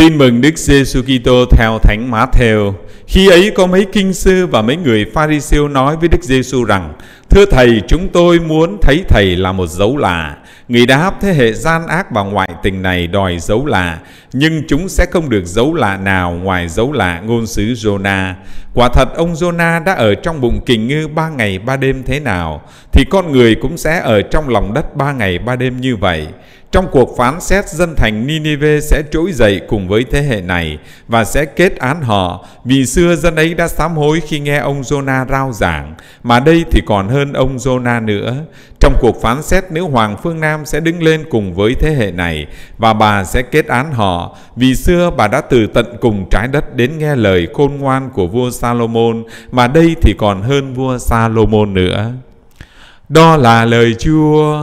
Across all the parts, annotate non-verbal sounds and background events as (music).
Tin mừng Đức Giêsu Kitô theo Thánh Mã Thêu. Khi ấy có mấy kinh sư và mấy người pha Pharisêu nói với Đức Giêsu rằng: Thưa Thầy, chúng tôi muốn thấy Thầy là một dấu lạ Người đáp thế hệ gian ác và ngoại tình này đòi dấu lạ nhưng chúng sẽ không được dấu lạ nào ngoài dấu lạ ngôn sứ Jonah. Quả thật ông Jonah đã ở trong bụng kình ngư ba ngày ba đêm thế nào, thì con người cũng sẽ ở trong lòng đất ba ngày ba đêm như vậy. Trong cuộc phán xét dân thành Ninive sẽ trỗi dậy cùng với thế hệ này và sẽ kết án họ vì xưa dân ấy đã sám hối khi nghe ông Jonah rao giảng mà đây thì còn hơn hơn ông Jonah nữa. Trong cuộc phán xét, nữ hoàng phương Nam sẽ đứng lên cùng với thế hệ này và bà sẽ kết án họ vì xưa bà đã từ tận cùng trái đất đến nghe lời khôn ngoan của vua Salomon mà đây thì còn hơn vua Salomon nữa. Đó là lời Chúa.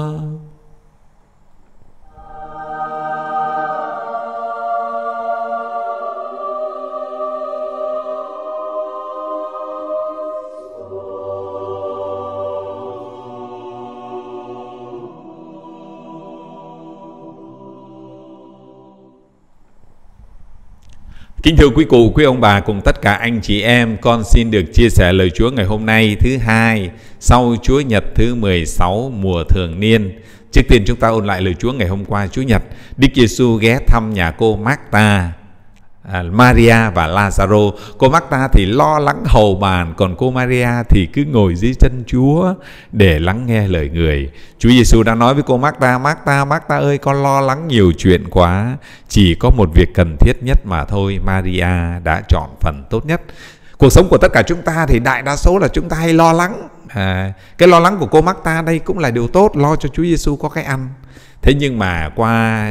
Kính thưa quý cụ, quý ông bà cùng tất cả anh chị em, con xin được chia sẻ lời Chúa ngày hôm nay thứ hai sau Chúa Nhật thứ 16 mùa thường niên. Trước tiên chúng ta ôn lại lời Chúa ngày hôm qua Chúa Nhật. Đức Giêsu ghé thăm nhà cô Marta À, Maria và Lazaro. Cô Marta thì lo lắng hầu bàn, còn cô Maria thì cứ ngồi dưới chân Chúa để lắng nghe lời người. Chúa Giêsu đã nói với cô Marta, Marta, Marta ơi, con lo lắng nhiều chuyện quá, chỉ có một việc cần thiết nhất mà thôi. Maria đã chọn phần tốt nhất. Cuộc sống của tất cả chúng ta thì đại đa số là chúng ta hay lo lắng. À, cái lo lắng của cô Marta đây cũng là điều tốt, lo cho Chúa Giêsu có cái ăn. Thế nhưng mà qua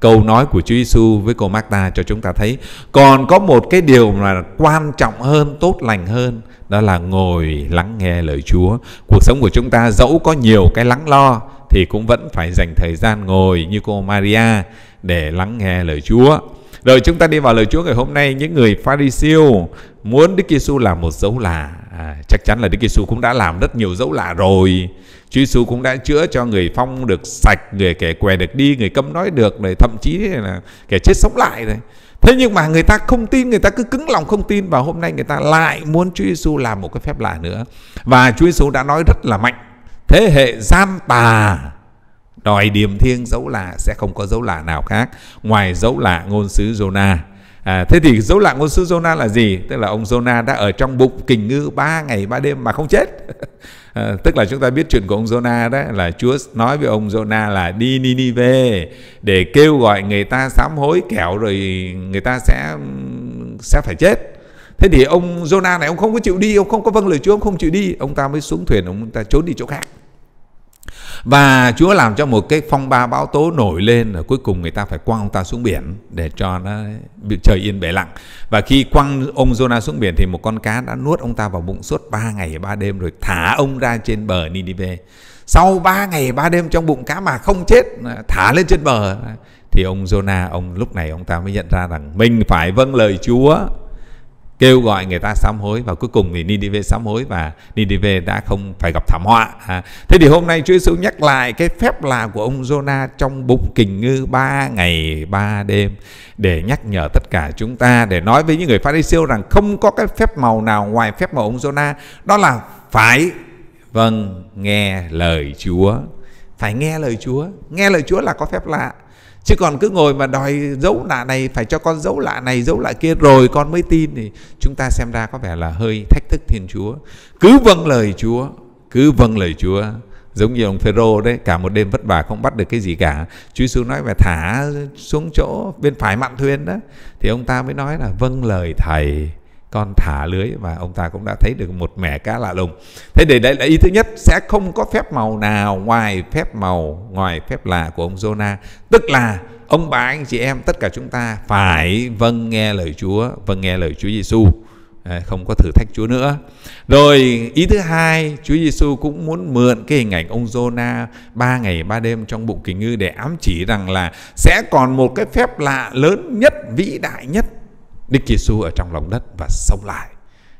câu nói của Chúa Giêsu với cô Marta cho chúng ta thấy còn có một cái điều mà quan trọng hơn tốt lành hơn đó là ngồi lắng nghe lời Chúa cuộc sống của chúng ta dẫu có nhiều cái lắng lo thì cũng vẫn phải dành thời gian ngồi như cô Maria để lắng nghe lời Chúa rồi chúng ta đi vào lời Chúa ngày hôm nay những người Pharisêu muốn Đức Giêsu làm một dấu là À, chắc chắn là Đức Giêsu cũng đã làm rất nhiều dấu lạ rồi. Chúa Giêsu cũng đã chữa cho người phong được sạch, người kẻ què được đi, người câm nói được, rồi thậm chí là kẻ chết sống lại rồi. Thế nhưng mà người ta không tin, người ta cứ cứng lòng không tin và hôm nay người ta lại muốn Chúa Giêsu làm một cái phép lạ nữa. Và Chúa Giêsu đã nói rất là mạnh, thế hệ gian tà đòi điềm thiêng dấu lạ sẽ không có dấu lạ nào khác ngoài dấu lạ ngôn sứ Jonah. À, thế thì dấu lạc ngôn sứ Jonah là gì? Tức là ông Jonah đã ở trong bụng kình ngư ba ngày ba đêm mà không chết. (laughs) à, tức là chúng ta biết chuyện của ông Jonah đó là Chúa nói với ông Jonah là đi đi đi về để kêu gọi người ta sám hối kẻo rồi người ta sẽ sẽ phải chết. Thế thì ông Jonah này ông không có chịu đi, ông không có vâng lời Chúa, ông không chịu đi, ông ta mới xuống thuyền, ông ta trốn đi chỗ khác và Chúa làm cho một cái phong ba bão tố nổi lên rồi cuối cùng người ta phải quăng ông ta xuống biển để cho nó trời yên bể lặng. Và khi quăng ông Jonah xuống biển thì một con cá đã nuốt ông ta vào bụng suốt 3 ngày 3 đêm rồi thả ông ra trên bờ Ninive. Sau 3 ngày 3 đêm trong bụng cá mà không chết thả lên trên bờ thì ông Jonah ông lúc này ông ta mới nhận ra rằng mình phải vâng lời Chúa kêu gọi người ta sám hối và cuối cùng thì Ninive sám hối và Ninive đã không phải gặp thảm họa. À, thế thì hôm nay Chúa Giêsu nhắc lại cái phép lạ của ông Jonah trong bụng kình ngư ba ngày ba đêm để nhắc nhở tất cả chúng ta để nói với những người pha rằng không có cái phép màu nào ngoài phép màu ông Jonah đó là phải vâng nghe lời Chúa phải nghe lời Chúa nghe lời Chúa là có phép lạ chứ còn cứ ngồi mà đòi dấu lạ này phải cho con dấu lạ này dấu lạ kia rồi con mới tin thì chúng ta xem ra có vẻ là hơi thách thức thiên chúa cứ vâng lời chúa cứ vâng lời chúa giống như ông Phêrô đấy cả một đêm vất vả không bắt được cái gì cả Chúa Giêsu nói về thả xuống chỗ bên phải mạn thuyền đó thì ông ta mới nói là vâng lời thầy con thả lưới và ông ta cũng đã thấy được một mẻ cá lạ lùng thế để đấy là ý thứ nhất sẽ không có phép màu nào ngoài phép màu ngoài phép lạ của ông Jonah tức là ông bà anh chị em tất cả chúng ta phải vâng nghe lời Chúa vâng nghe lời Chúa Giêsu không có thử thách Chúa nữa. Rồi ý thứ hai, Chúa Giêsu cũng muốn mượn cái hình ảnh ông Jonah ba ngày ba đêm trong bụng kính ngư để ám chỉ rằng là sẽ còn một cái phép lạ lớn nhất, vĩ đại nhất Đức Giêsu ở trong lòng đất và sống lại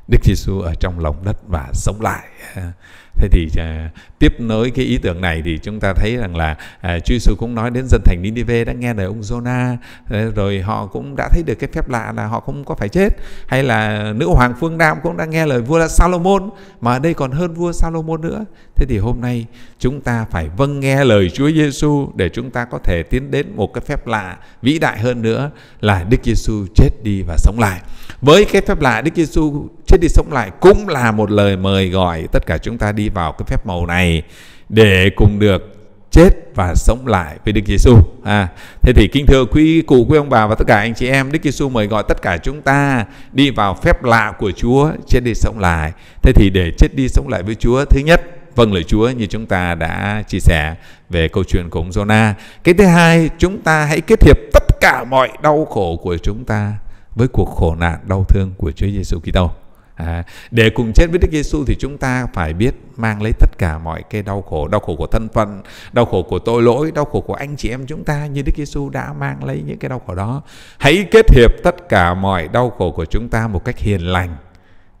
Đức Giêsu ở trong lòng đất và sống lại. À, thế thì à, tiếp nối cái ý tưởng này thì chúng ta thấy rằng là à, Chúa Giêsu cũng nói đến dân thành Ninive đã nghe lời ông Jonah à, rồi họ cũng đã thấy được cái phép lạ là họ không có phải chết hay là nữ hoàng phương Nam cũng đã nghe lời vua Salomon mà ở đây còn hơn vua Salomon nữa. Thế thì hôm nay chúng ta phải vâng nghe lời Chúa Giêsu để chúng ta có thể tiến đến một cái phép lạ vĩ đại hơn nữa là Đức Giêsu chết đi và sống lại. Với cái phép lạ Đức Giêsu chết đi sống lại cũng là một lời mời gọi tất cả chúng ta đi vào cái phép màu này để cùng được chết và sống lại với Đức Giêsu. À, thế thì kính thưa quý cụ, quý ông bà và tất cả anh chị em, Đức Giêsu mời gọi tất cả chúng ta đi vào phép lạ của Chúa, chết đi sống lại. Thế thì để chết đi sống lại với Chúa, thứ nhất vâng lời Chúa như chúng ta đã chia sẻ về câu chuyện của ông Jonah. Cái thứ hai, chúng ta hãy kết hiệp tất cả mọi đau khổ của chúng ta với cuộc khổ nạn đau thương của Chúa Giêsu Kitô. À, để cùng chết với Đức Giêsu thì chúng ta phải biết mang lấy tất cả mọi cái đau khổ, đau khổ của thân phận, đau khổ của tội lỗi, đau khổ của anh chị em chúng ta như Đức Giêsu đã mang lấy những cái đau khổ đó. Hãy kết hiệp tất cả mọi đau khổ của chúng ta một cách hiền lành,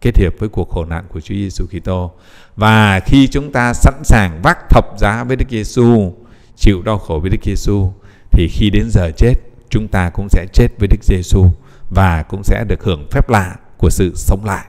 kết hiệp với cuộc khổ nạn của Chúa Giêsu Kitô. Và khi chúng ta sẵn sàng vác thập giá với Đức Giêsu, chịu đau khổ với Đức Giêsu thì khi đến giờ chết, chúng ta cũng sẽ chết với Đức Giêsu và cũng sẽ được hưởng phép lạ của sự sống lại.